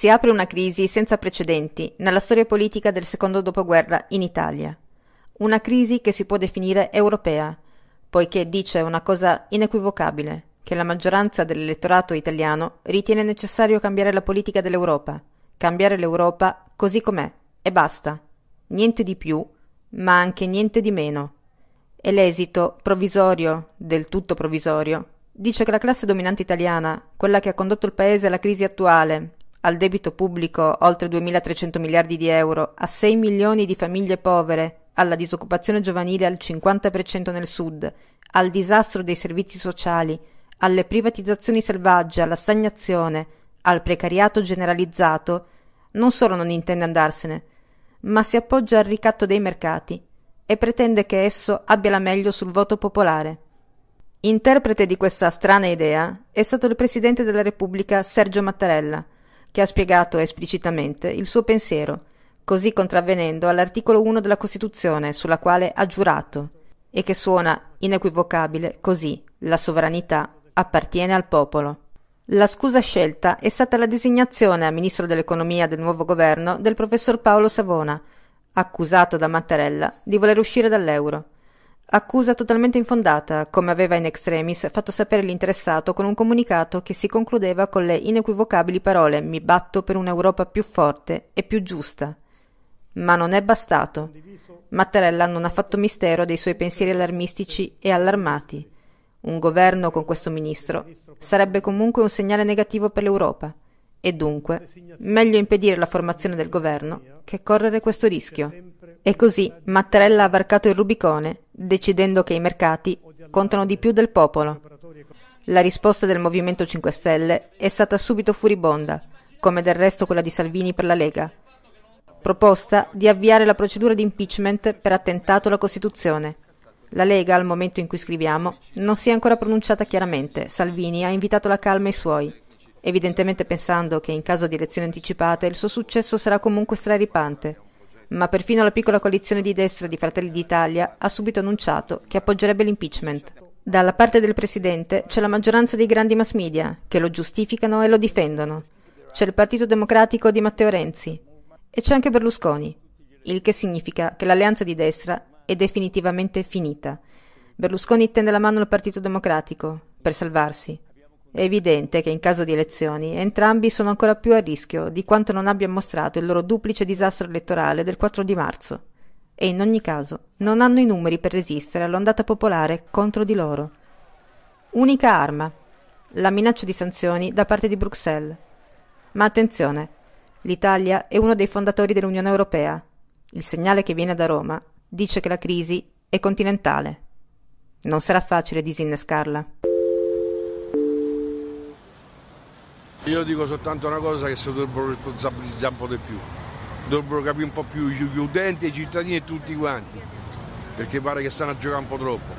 si apre una crisi senza precedenti nella storia politica del secondo dopoguerra in Italia. Una crisi che si può definire europea, poiché dice una cosa inequivocabile, che la maggioranza dell'elettorato italiano ritiene necessario cambiare la politica dell'Europa, cambiare l'Europa così com'è, e basta. Niente di più, ma anche niente di meno. E l'esito provvisorio, del tutto provvisorio, dice che la classe dominante italiana, quella che ha condotto il paese alla crisi attuale al debito pubblico oltre 2.300 miliardi di euro, a 6 milioni di famiglie povere, alla disoccupazione giovanile al 50% nel sud, al disastro dei servizi sociali, alle privatizzazioni selvagge, alla stagnazione, al precariato generalizzato, non solo non intende andarsene, ma si appoggia al ricatto dei mercati e pretende che esso abbia la meglio sul voto popolare. Interprete di questa strana idea è stato il Presidente della Repubblica Sergio Mattarella, che ha spiegato esplicitamente il suo pensiero, così contravvenendo all'articolo 1 della Costituzione sulla quale ha giurato, e che suona inequivocabile così la sovranità appartiene al popolo. La scusa scelta è stata la designazione a ministro dell'economia del nuovo governo del professor Paolo Savona, accusato da Mattarella di voler uscire dall'euro. Accusa totalmente infondata, come aveva in extremis fatto sapere l'interessato con un comunicato che si concludeva con le inequivocabili parole Mi batto per un'Europa più forte e più giusta. Ma non è bastato. Mattarella non ha fatto mistero dei suoi pensieri allarmistici e allarmati. Un governo con questo ministro sarebbe comunque un segnale negativo per l'Europa e dunque meglio impedire la formazione del governo che correre questo rischio. E così Mattarella ha varcato il Rubicone decidendo che i mercati contano di più del popolo. La risposta del Movimento 5 Stelle è stata subito furibonda, come del resto quella di Salvini per la Lega. Proposta di avviare la procedura di impeachment per attentato alla Costituzione. La Lega, al momento in cui scriviamo, non si è ancora pronunciata chiaramente. Salvini ha invitato la calma ai suoi, evidentemente pensando che in caso di elezioni anticipate il suo successo sarà comunque straripante ma perfino la piccola coalizione di destra di Fratelli d'Italia ha subito annunciato che appoggerebbe l'impeachment. Dalla parte del presidente c'è la maggioranza dei grandi mass media che lo giustificano e lo difendono. C'è il Partito Democratico di Matteo Renzi e c'è anche Berlusconi, il che significa che l'alleanza di destra è definitivamente finita. Berlusconi tende la mano al Partito Democratico per salvarsi. È evidente che in caso di elezioni entrambi sono ancora più a rischio di quanto non abbia mostrato il loro duplice disastro elettorale del 4 di marzo. E in ogni caso non hanno i numeri per resistere all'ondata popolare contro di loro. Unica arma. La minaccia di sanzioni da parte di Bruxelles. Ma attenzione, l'Italia è uno dei fondatori dell'Unione Europea. Il segnale che viene da Roma dice che la crisi è continentale. Non sarà facile disinnescarla. Io dico soltanto una cosa che si dovrebbero responsabilizzare un po' di più, dovrebbero capire un po' più gli utenti, i cittadini e tutti quanti, perché pare che stanno a giocare un po' troppo.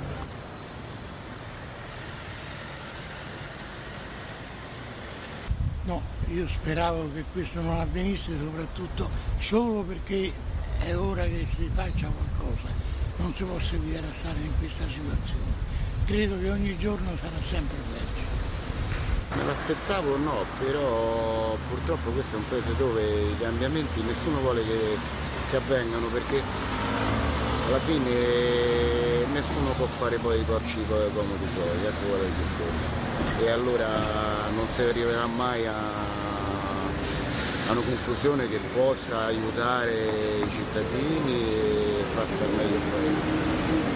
No, io speravo che questo non avvenisse soprattutto solo perché è ora che si faccia qualcosa, non si può seguire a stare in questa situazione. Credo che ogni giorno sarà sempre bello. Me l'aspettavo no, però purtroppo questo è un paese dove i cambiamenti nessuno vuole che, che avvengano perché alla fine nessuno può fare poi i porci comodi suoi, ecco quello il discorso. E allora non si arriverà mai a, a una conclusione che possa aiutare i cittadini e farsi al meglio il paese.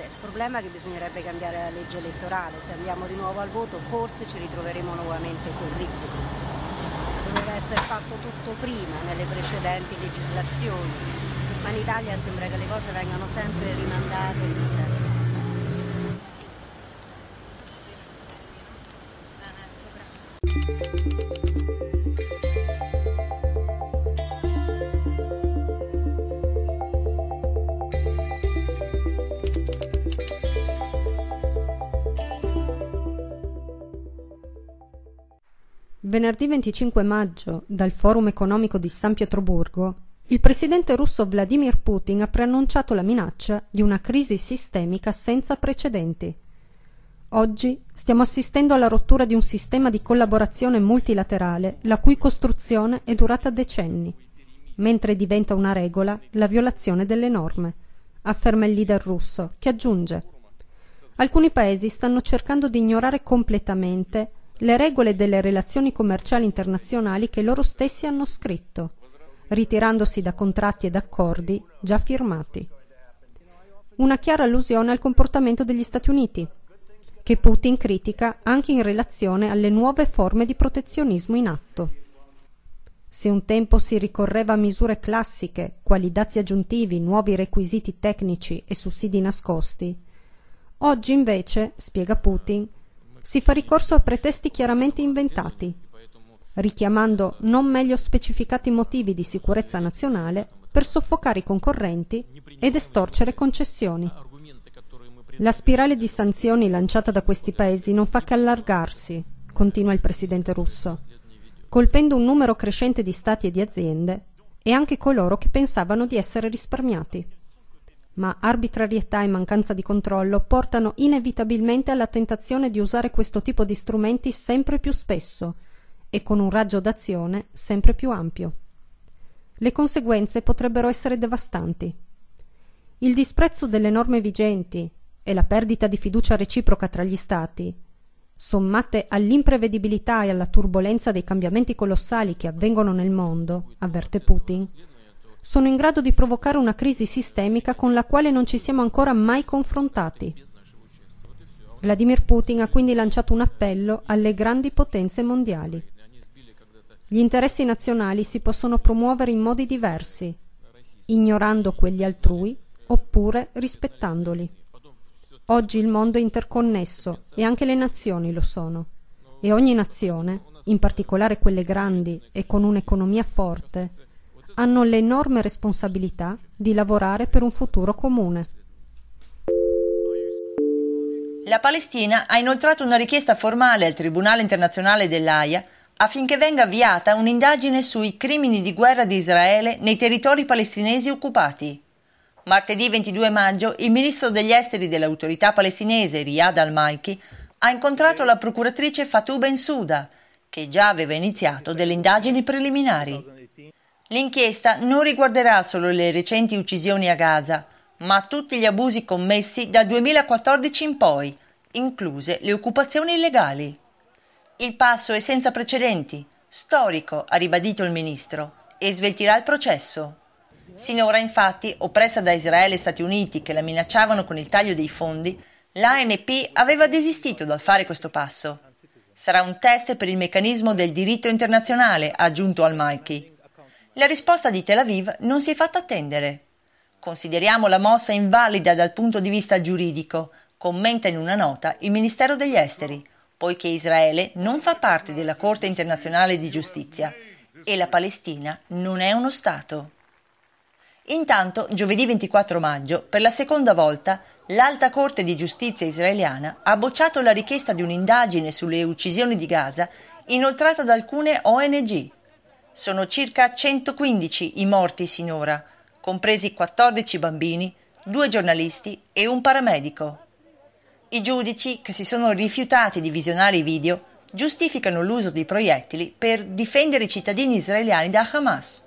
forse il problema è che bisognerebbe cambiare la legge elettorale, se andiamo di nuovo al voto forse ci ritroveremo nuovamente così. Doveva essere fatto tutto prima nelle precedenti legislazioni, ma in Italia sembra che le cose vengano sempre rimandate. In Italia. Venerdì 25 maggio, dal Forum economico di San Pietroburgo, il presidente russo Vladimir Putin ha preannunciato la minaccia di una crisi sistemica senza precedenti. Oggi stiamo assistendo alla rottura di un sistema di collaborazione multilaterale la cui costruzione è durata decenni, mentre diventa una regola la violazione delle norme, afferma il leader russo, che aggiunge Alcuni paesi stanno cercando di ignorare completamente le regole delle relazioni commerciali internazionali che loro stessi hanno scritto, ritirandosi da contratti ed accordi già firmati. Una chiara allusione al comportamento degli Stati Uniti, che Putin critica anche in relazione alle nuove forme di protezionismo in atto. Se un tempo si ricorreva a misure classiche, quali dazi aggiuntivi, nuovi requisiti tecnici e sussidi nascosti, oggi invece, spiega Putin, si fa ricorso a pretesti chiaramente inventati, richiamando non meglio specificati motivi di sicurezza nazionale per soffocare i concorrenti ed estorcere concessioni. La spirale di sanzioni lanciata da questi paesi non fa che allargarsi, continua il presidente russo, colpendo un numero crescente di stati e di aziende e anche coloro che pensavano di essere risparmiati ma arbitrarietà e mancanza di controllo portano inevitabilmente alla tentazione di usare questo tipo di strumenti sempre più spesso e con un raggio d'azione sempre più ampio. Le conseguenze potrebbero essere devastanti. Il disprezzo delle norme vigenti e la perdita di fiducia reciproca tra gli Stati, sommate all'imprevedibilità e alla turbolenza dei cambiamenti colossali che avvengono nel mondo, avverte Putin, sono in grado di provocare una crisi sistemica con la quale non ci siamo ancora mai confrontati. Vladimir Putin ha quindi lanciato un appello alle grandi potenze mondiali. Gli interessi nazionali si possono promuovere in modi diversi, ignorando quelli altrui oppure rispettandoli. Oggi il mondo è interconnesso e anche le nazioni lo sono. E ogni nazione, in particolare quelle grandi e con un'economia forte, hanno l'enorme responsabilità di lavorare per un futuro comune. La Palestina ha inoltrato una richiesta formale al Tribunale internazionale dell'AIA affinché venga avviata un'indagine sui crimini di guerra di Israele nei territori palestinesi occupati. Martedì 22 maggio il ministro degli esteri dell'autorità palestinese Riyad al-Malki ha incontrato la procuratrice Fatou Ben Souda, che già aveva iniziato delle indagini preliminari. L'inchiesta non riguarderà solo le recenti uccisioni a Gaza, ma tutti gli abusi commessi dal 2014 in poi, incluse le occupazioni illegali. Il passo è senza precedenti, storico, ha ribadito il ministro, e sveltirà il processo. Sinora, infatti, oppressa da Israele e Stati Uniti che la minacciavano con il taglio dei fondi, l'ANP aveva desistito dal fare questo passo. Sarà un test per il meccanismo del diritto internazionale, ha aggiunto al Malki. La risposta di Tel Aviv non si è fatta attendere. Consideriamo la mossa invalida dal punto di vista giuridico, commenta in una nota il Ministero degli Esteri, poiché Israele non fa parte della Corte internazionale di giustizia e la Palestina non è uno Stato. Intanto, giovedì 24 maggio, per la seconda volta, l'Alta Corte di Giustizia israeliana ha bocciato la richiesta di un'indagine sulle uccisioni di Gaza inoltrata da alcune ONG sono circa 115 i morti sinora, compresi 14 bambini, due giornalisti e un paramedico. I giudici, che si sono rifiutati di visionare i video, giustificano l'uso di proiettili per difendere i cittadini israeliani da Hamas.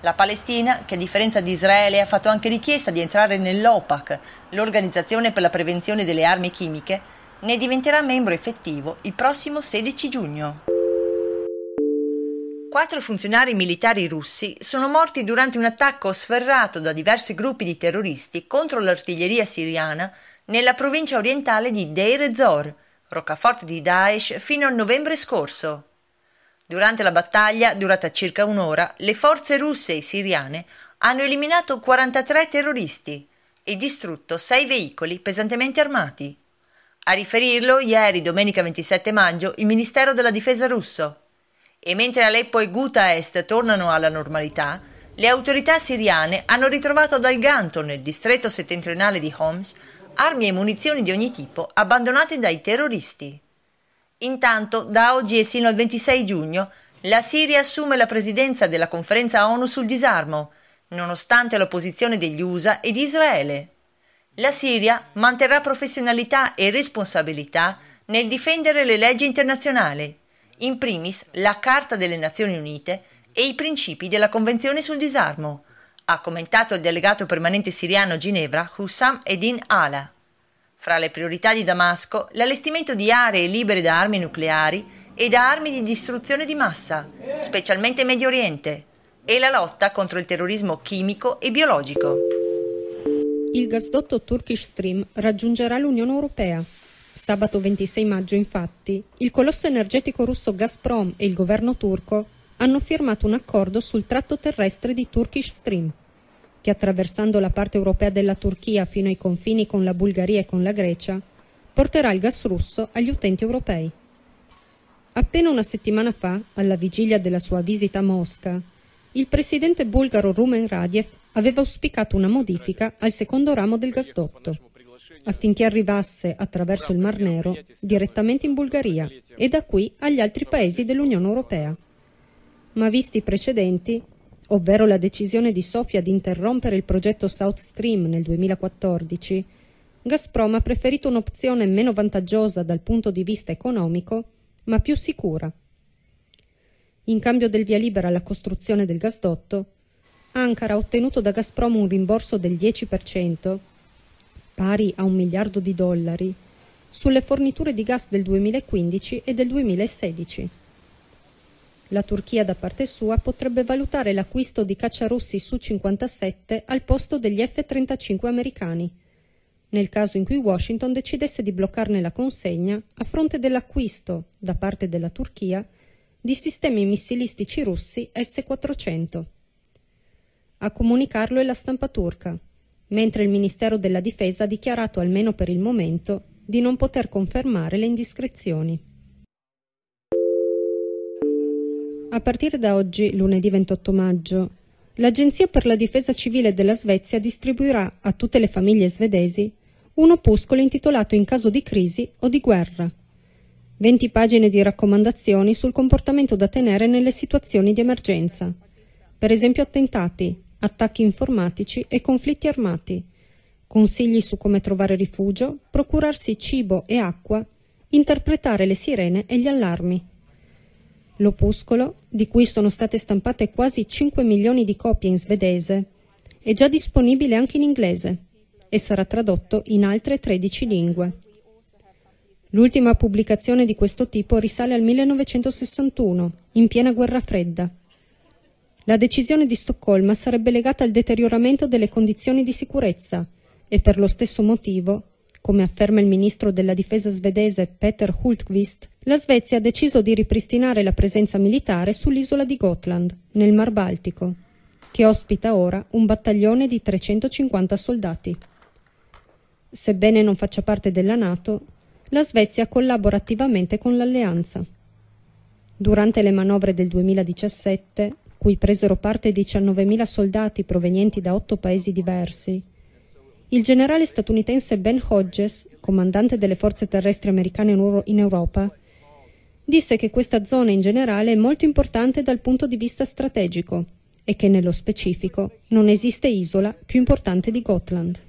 La Palestina, che a differenza di Israele ha fatto anche richiesta di entrare nell'OPAC, l'Organizzazione per la prevenzione delle armi chimiche, ne diventerà membro effettivo il prossimo 16 giugno. Quattro funzionari militari russi sono morti durante un attacco sferrato da diversi gruppi di terroristi contro l'artiglieria siriana nella provincia orientale di Deir ez-Zor, roccaforte di Daesh fino al novembre scorso. Durante la battaglia, durata circa un'ora, le forze russe e siriane hanno eliminato 43 terroristi e distrutto sei veicoli pesantemente armati. A riferirlo ieri, domenica 27 maggio, il Ministero della Difesa russo e mentre Aleppo e Ghouta Est tornano alla normalità, le autorità siriane hanno ritrovato ad Alganto, nel distretto settentrionale di Homs, armi e munizioni di ogni tipo abbandonate dai terroristi. Intanto, da oggi e sino al 26 giugno, la Siria assume la presidenza della conferenza ONU sul disarmo, nonostante l'opposizione degli USA e di Israele. La Siria manterrà professionalità e responsabilità nel difendere le leggi internazionali in primis la Carta delle Nazioni Unite e i principi della Convenzione sul disarmo, ha commentato il delegato permanente siriano a Ginevra Hussam Edin Ala. Fra le priorità di Damasco, l'allestimento di aree libere da armi nucleari e da armi di distruzione di massa, specialmente in Medio Oriente, e la lotta contro il terrorismo chimico e biologico. Il gasdotto Turkish Stream raggiungerà l'Unione Europea. Sabato 26 maggio, infatti, il colosso energetico russo Gazprom e il governo turco hanno firmato un accordo sul tratto terrestre di Turkish Stream, che attraversando la parte europea della Turchia fino ai confini con la Bulgaria e con la Grecia, porterà il gas russo agli utenti europei. Appena una settimana fa, alla vigilia della sua visita a Mosca, il presidente bulgaro Rumen Radiev aveva auspicato una modifica al secondo ramo del gasdotto affinché arrivasse attraverso il Mar Nero direttamente in Bulgaria e da qui agli altri paesi dell'Unione Europea. Ma visti i precedenti, ovvero la decisione di Sofia di interrompere il progetto South Stream nel 2014, Gazprom ha preferito un'opzione meno vantaggiosa dal punto di vista economico, ma più sicura. In cambio del via libera alla costruzione del gasdotto, Ankara ha ottenuto da Gazprom un rimborso del 10% pari a un miliardo di dollari, sulle forniture di gas del 2015 e del 2016. La Turchia da parte sua potrebbe valutare l'acquisto di cacciarossi Su-57 al posto degli F-35 americani, nel caso in cui Washington decidesse di bloccarne la consegna a fronte dell'acquisto, da parte della Turchia, di sistemi missilistici russi S-400. A comunicarlo è la stampa turca, mentre il Ministero della Difesa ha dichiarato almeno per il momento di non poter confermare le indiscrezioni. A partire da oggi, lunedì 28 maggio, l'Agenzia per la difesa civile della Svezia distribuirà a tutte le famiglie svedesi un opuscolo intitolato In caso di crisi o di guerra. 20 pagine di raccomandazioni sul comportamento da tenere nelle situazioni di emergenza, per esempio attentati, attacchi informatici e conflitti armati, consigli su come trovare rifugio, procurarsi cibo e acqua, interpretare le sirene e gli allarmi. L'opuscolo, di cui sono state stampate quasi 5 milioni di copie in svedese, è già disponibile anche in inglese e sarà tradotto in altre 13 lingue. L'ultima pubblicazione di questo tipo risale al 1961, in piena guerra fredda, la decisione di Stoccolma sarebbe legata al deterioramento delle condizioni di sicurezza e per lo stesso motivo, come afferma il ministro della difesa svedese Peter Hultqvist, la Svezia ha deciso di ripristinare la presenza militare sull'isola di Gotland, nel Mar Baltico, che ospita ora un battaglione di 350 soldati. Sebbene non faccia parte della Nato, la Svezia collabora attivamente con l'alleanza. Durante le manovre del 2017, cui presero parte 19.000 soldati provenienti da otto paesi diversi, il generale statunitense Ben Hodges, comandante delle forze terrestri americane in Europa, disse che questa zona in generale è molto importante dal punto di vista strategico e che nello specifico non esiste isola più importante di Gotland.